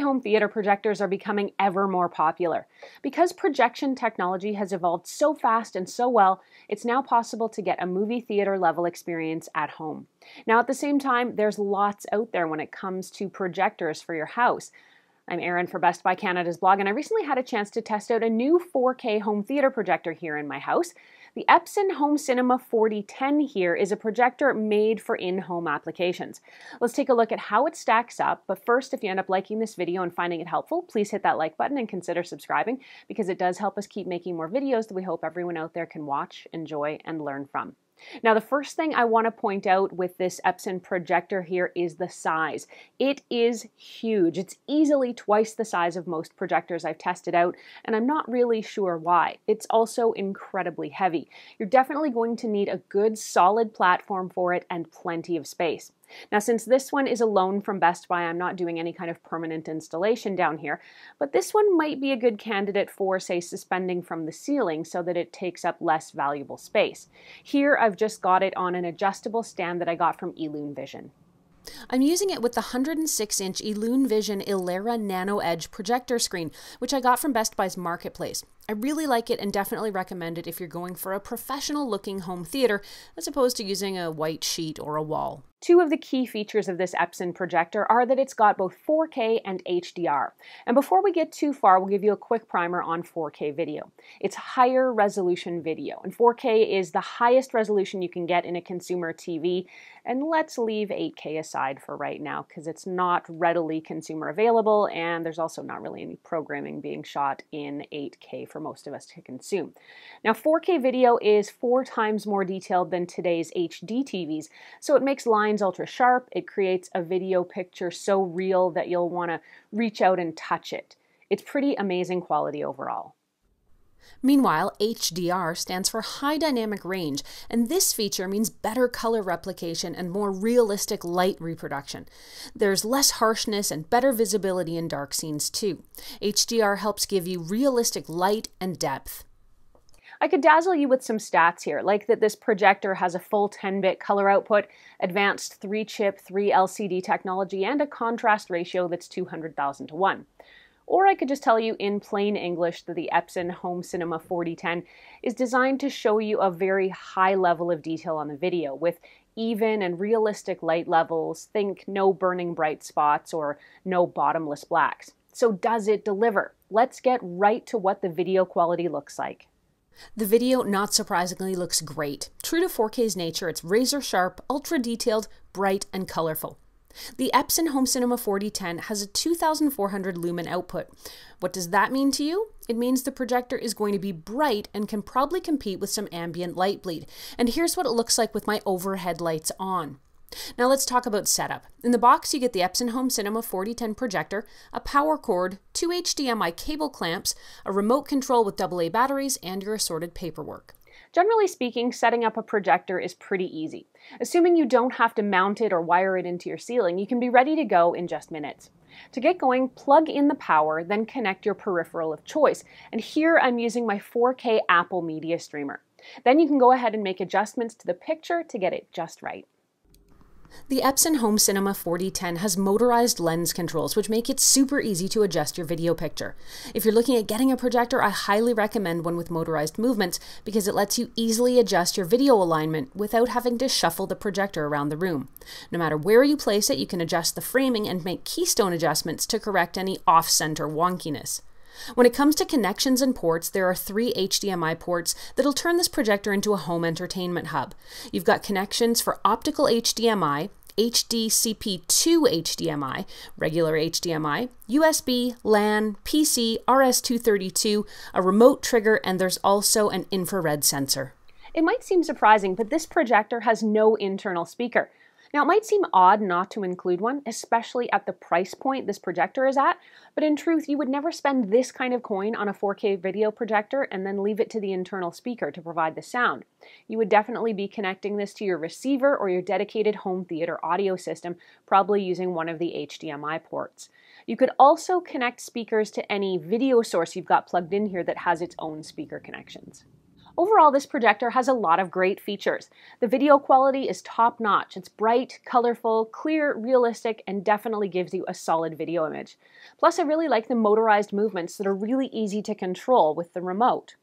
home theater projectors are becoming ever more popular. Because projection technology has evolved so fast and so well, it's now possible to get a movie theater level experience at home. Now, at the same time, there's lots out there when it comes to projectors for your house. I'm Erin for Best Buy Canada's blog, and I recently had a chance to test out a new 4K home theater projector here in my house. The Epson Home Cinema 4010 here is a projector made for in-home applications. Let's take a look at how it stacks up, but first if you end up liking this video and finding it helpful, please hit that like button and consider subscribing because it does help us keep making more videos that we hope everyone out there can watch, enjoy, and learn from. Now, the first thing I want to point out with this Epson projector here is the size. It is huge. It's easily twice the size of most projectors I've tested out, and I'm not really sure why. It's also incredibly heavy. You're definitely going to need a good solid platform for it and plenty of space. Now, since this one is a loan from Best Buy, I'm not doing any kind of permanent installation down here, but this one might be a good candidate for, say, suspending from the ceiling so that it takes up less valuable space. Here, I've just got it on an adjustable stand that I got from Elune Vision. I'm using it with the 106 inch Elune Vision Ilera Nano Edge projector screen, which I got from Best Buy's Marketplace. I really like it and definitely recommend it if you're going for a professional looking home theater as opposed to using a white sheet or a wall. Two of the key features of this Epson projector are that it's got both 4K and HDR. And before we get too far, we'll give you a quick primer on 4K video. It's higher resolution video, and 4K is the highest resolution you can get in a consumer TV. And let's leave 8K aside for right now because it's not readily consumer available, and there's also not really any programming being shot in 8K for most of us to consume. Now, 4K video is four times more detailed than today's HD TVs, so it makes lines ultra sharp. It creates a video picture so real that you'll want to reach out and touch it. It's pretty amazing quality overall. Meanwhile, HDR stands for High Dynamic Range, and this feature means better color replication and more realistic light reproduction. There's less harshness and better visibility in dark scenes too. HDR helps give you realistic light and depth. I could dazzle you with some stats here, like that this projector has a full 10-bit color output, advanced 3-chip, 3 LCD technology, and a contrast ratio that's 200,000 to 1 or I could just tell you in plain English that the Epson Home Cinema 4010 is designed to show you a very high level of detail on the video with even and realistic light levels, think no burning bright spots or no bottomless blacks. So does it deliver? Let's get right to what the video quality looks like. The video, not surprisingly, looks great. True to 4K's nature, it's razor sharp, ultra detailed, bright, and colorful. The Epson Home Cinema 4010 has a 2400 lumen output. What does that mean to you? It means the projector is going to be bright and can probably compete with some ambient light bleed. And here's what it looks like with my overhead lights on. Now let's talk about setup. In the box you get the Epson Home Cinema 4010 projector, a power cord, two HDMI cable clamps, a remote control with AA batteries, and your assorted paperwork. Generally speaking, setting up a projector is pretty easy. Assuming you don't have to mount it or wire it into your ceiling, you can be ready to go in just minutes. To get going, plug in the power, then connect your peripheral of choice. And here I'm using my 4K Apple Media Streamer. Then you can go ahead and make adjustments to the picture to get it just right. The Epson Home Cinema 4010 has motorized lens controls, which make it super easy to adjust your video picture. If you're looking at getting a projector, I highly recommend one with motorized movements because it lets you easily adjust your video alignment without having to shuffle the projector around the room. No matter where you place it, you can adjust the framing and make keystone adjustments to correct any off-center wonkiness. When it comes to connections and ports, there are three HDMI ports that'll turn this projector into a home entertainment hub. You've got connections for optical HDMI, HDCP2 HDMI, regular HDMI, USB, LAN, PC, RS232, a remote trigger, and there's also an infrared sensor. It might seem surprising, but this projector has no internal speaker. Now, it might seem odd not to include one, especially at the price point this projector is at, but in truth, you would never spend this kind of coin on a 4K video projector and then leave it to the internal speaker to provide the sound. You would definitely be connecting this to your receiver or your dedicated home theater audio system, probably using one of the HDMI ports. You could also connect speakers to any video source you've got plugged in here that has its own speaker connections. Overall, this projector has a lot of great features. The video quality is top notch. It's bright, colorful, clear, realistic, and definitely gives you a solid video image. Plus, I really like the motorized movements that are really easy to control with the remote.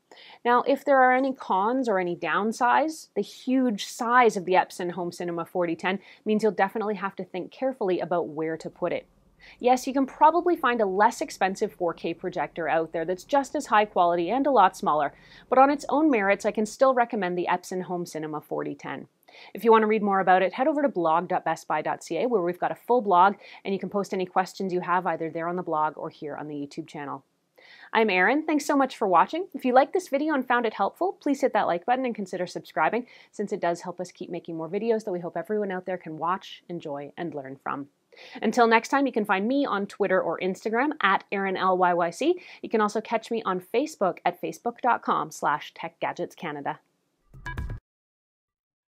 Now, if there are any cons or any downsides, the huge size of the Epson Home Cinema 4010 means you'll definitely have to think carefully about where to put it. Yes, you can probably find a less expensive 4K projector out there that's just as high quality and a lot smaller, but on its own merits, I can still recommend the Epson Home Cinema 4010. If you want to read more about it, head over to blog.bestbuy.ca where we've got a full blog and you can post any questions you have either there on the blog or here on the YouTube channel. I'm Erin, thanks so much for watching. If you liked this video and found it helpful, please hit that like button and consider subscribing since it does help us keep making more videos that we hope everyone out there can watch, enjoy, and learn from. Until next time, you can find me on Twitter or Instagram at ErinLYYC. You can also catch me on Facebook at facebook.com slash techgadgetscanada.